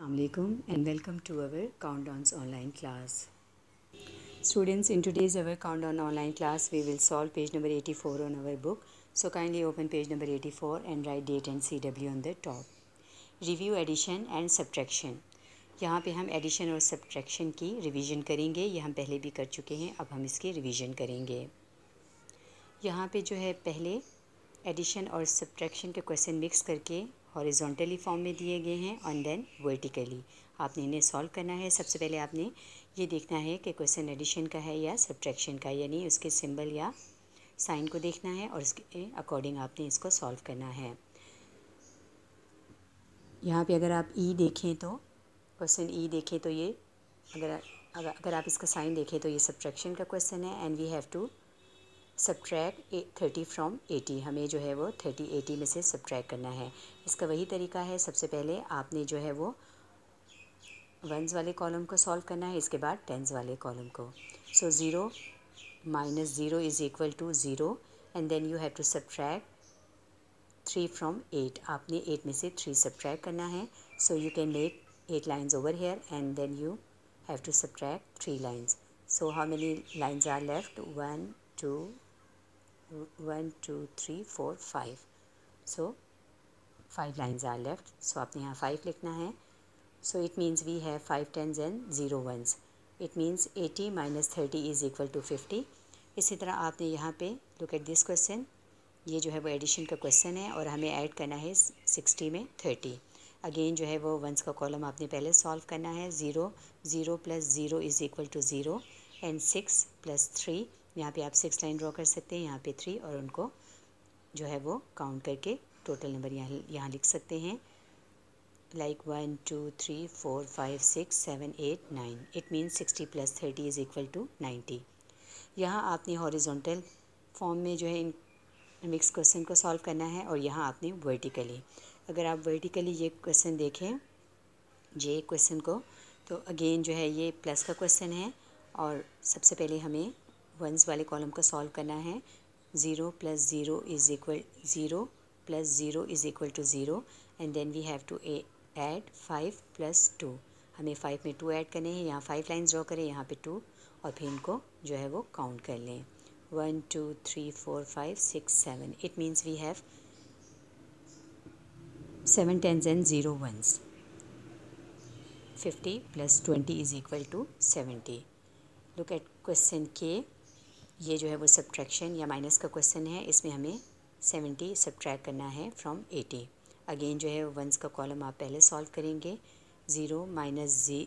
Assalamualaikum and welcome to our Countdowns online class. Students, in today's our Countdown online class, we will solve page number eighty four on our book. So kindly open page number eighty four and write date and CW on the top. Review addition and subtraction. यहाँ पे हम addition और subtraction की revision करेंगे ये हम पहले भी कर चुके हैं अब हम इसकी रिवीजन करेंगे यहाँ पे जो है पहले एडिशन और सब्ट्रैक्शन के क्वेश्चन मिक्स करके हॉरिजॉन्टली फॉर्म में दिए गए हैं एंड देन वर्टिकली आपने इन्हें सॉल्व करना है सबसे पहले आपने ये देखना है कि क्वेश्चन एडिशन का है या सब्ट्रैक्शन का यानी उसके सिंबल या साइन को देखना है और उसके अकॉर्डिंग आपने इसको सॉल्व करना है यहाँ पे अगर आप ई e देखें तो क्वेश्चन ई e देखें तो ये अगर अगर आप इसका साइन देखें तो ये सब्ट्रैक्शन का क्वेश्चन है and we have to subtract thirty from eighty हमें जो है वो थर्टी एटी में से सब्ट्रैक करना है इसका वही तरीका है सबसे पहले आपने जो है वो वंस वाले कॉलम को सॉल्व करना है इसके बाद टेंस वाले कॉलम को so zero minus zero is equal to zero and then you have to subtract three from eight आपने एट में से थ्री सब्ट्रैक करना है so you can make eight lines over here and then you have to subtract three lines so how many lines are left one two one two three four five so five lines are left so आपने यहाँ five लिखना है so it means we have five tens and zero ones it means eighty minus thirty is equal to fifty इसी तरह आपने यहाँ पे look at this question ये जो है वो एडिशन का क्वेश्चन है और हमें ऐड करना है सिक्सटी में थर्टी अगेन जो है वो वंस का कॉलम आपने पहले सॉल्व करना है zero zero plus zero is equal to zero and six plus three यहाँ पे आप सिक्स लाइन ड्रॉ कर सकते हैं यहाँ पे थ्री और उनको जो है वो काउंट करके टोटल नंबर यहाँ यहाँ लिख सकते हैं like one two three four five six seven eight nine it means sixty plus thirty is equal to ninety यहाँ आपने हॉरिजोंटल फॉर्म में जो है इन मिक्स क्वेश्चन को सॉल्व करना है और यहाँ आपने वर्टिकली अगर आप वर्टिकली ये क्वेश्चन देखें ये क्वेश्चन को तो अगेन जो है ये प्लस का क्वेश्चन है और सबसे पहले हमें वंस वाले कॉलम को सॉल्व करना है zero plus zero is equal zero plus zero is equal to zero and then we have to add five plus two हमें फाइव में टू ऐड करने हैं यहाँ फाइव लाइन ड्रॉ करें यहाँ पे टू और फिर इनको जो है वो काउंट कर लें one two three four five six seven it means we have seven tens and zero ones fifty plus twenty is equal to seventy look at question के ये जो है वो सब्ट्रैक्शन या माइनस का क्वेश्चन है इसमें हमें सेवेंटी सब्ट्रैक करना है फ्रॉम एटी अगेन जो है वंस का कॉलम आप पहले सॉल्व करेंगे ज़ीरो माइनस जी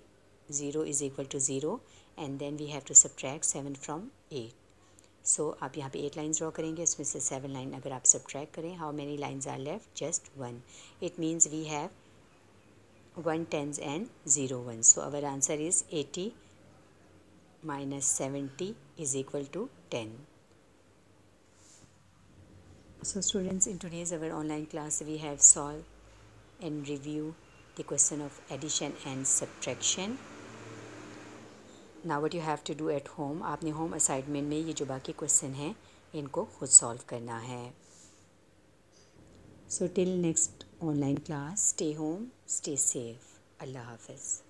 zero is equal to zero and then we have to subtract seven from eight so आप यहाँ पे एट लाइन ड्रॉ करेंगे उसमें से सेवन लाइन अगर आप सब्ट्रैक करें how many lines are left just one it means we have one tens and zero one so our answer is eighty minus 70 is equal to 10. So students in today's our online class we have solved and review the question of addition and subtraction. Now what you have to do at home आपने home assignment में ये जो बाकी question हैं इनको खुद solve करना है so till next online class stay home stay safe अल्लाह हाफिज़